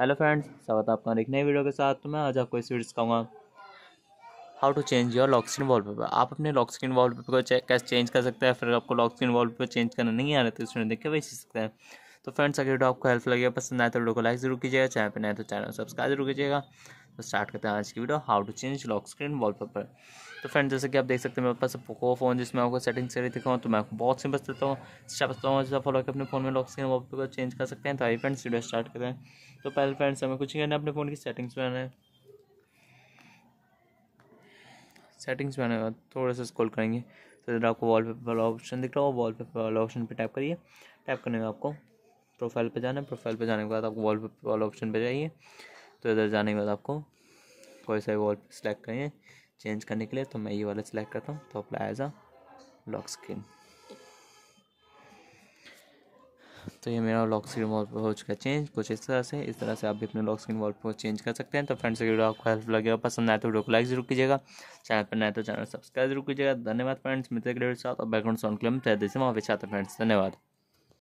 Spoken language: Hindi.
हेलो फ्रेंड्स स्वागत है आपका एक नई वीडियो के साथ तो मैं आज आपको इस वीडियो सिखाऊंगा how to change your lock screen wallpaper आप अपने लॉक स्क्रीन वॉलपेपर को कैसे चेंज कर सकते हैं फिर आपको लॉक स्क्रीन वॉलपेपर चेंज करना नहीं आ रहा तो उसमें देख के वही सीख सकते हैं तो फ्रेंड्स अगर वीडियो आपको हेल्प लगेगा पसंद आए तो वीडियो को लाइक जरूर कीजिएगा चैनल पर नए तो चैनल सब्सक्राइब जरूर कीजिएगा तो स्टार्ट करते हैं आज की video how to change lock screen wallpaper तो फ्रेंड जैसे कि आप देख सकते हैं मेरे पास पोको फोन जिसमें आपको सेटिंग से दिखाऊँ तो मैं आपको बहुत सिंपल देता हूँ स्टेप बताऊँ जैसे फॉलो करके अपने फोन में लॉक स्क्रीन वॉलपेपर चेंज कर सकते हैं तो आई फ्रेंड्स वीडियो स्टार्ट करते हैं तो पहले फ्रेंड्स हमें कुछ ही करना है अपने फ़ोन की सेटिंग्स में आना है सेटिंग्स में आने के बाद थोड़ा सा स्कॉल करेंगे तो इधर आपको वॉलपेपर वाला ऑप्शन दिख रहा होगा वॉलपेपर वाला ऑप्शन पर टैप करिए टैप करने का आपको प्रोफाइल पर जाना है प्रोफाइल पर जाने के बाद आपको वॉलपेपर वाला ऑप्शन पर जाइए तो इधर जाने के बाद आपको कोई सा वॉल सेलेक्ट करेंगे चेंज करने के लिए तो मैं ये वाला सिलेक्ट करता हूँ तो apply as a lock screen तो ये मेरा लॉक स्क्रीन वॉल हो चुका है चेंज कुछ इस तरह से इस तरह से आप भी अपने lock screen wallpaper change कर सकते हैं तो फ्रेंड्स वीडियो आपको हेल्प लगेगा पसंद आए तो वीडियो को लाइक जरूर कीजिएगा चैनल पर नए तो चैनल सब्सक्राइब जरूर कीजिएगा धन्यवाद फ्रेंड्स मित्र के साथ और बैकग्राउंड साउंड क्लेम तय से वहाँ पे चाहते फ्रेंड्स धन्यवाद